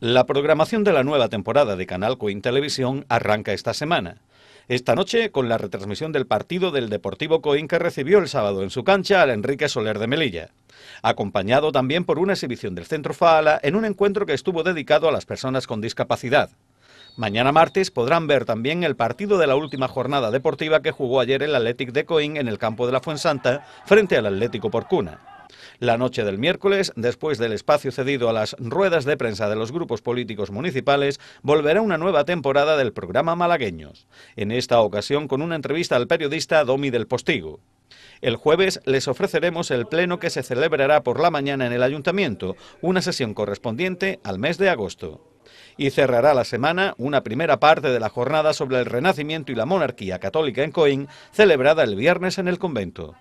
La programación de la nueva temporada de Canal Televisión arranca esta semana. Esta noche con la retransmisión del partido del Deportivo Coín que recibió el sábado en su cancha al Enrique Soler de Melilla, acompañado también por una exhibición del Centro Fala en un encuentro que estuvo dedicado a las personas con discapacidad. Mañana martes podrán ver también el partido de la última jornada deportiva que jugó ayer el Athletic de Coín en el campo de la Fuensanta frente al Atlético Porcuna. La noche del miércoles, después del espacio cedido a las ruedas de prensa de los grupos políticos municipales, volverá una nueva temporada del programa Malagueños, en esta ocasión con una entrevista al periodista Domi del Postigo. El jueves les ofreceremos el pleno que se celebrará por la mañana en el ayuntamiento, una sesión correspondiente al mes de agosto. Y cerrará la semana una primera parte de la jornada sobre el Renacimiento y la monarquía católica en Coín, celebrada el viernes en el convento.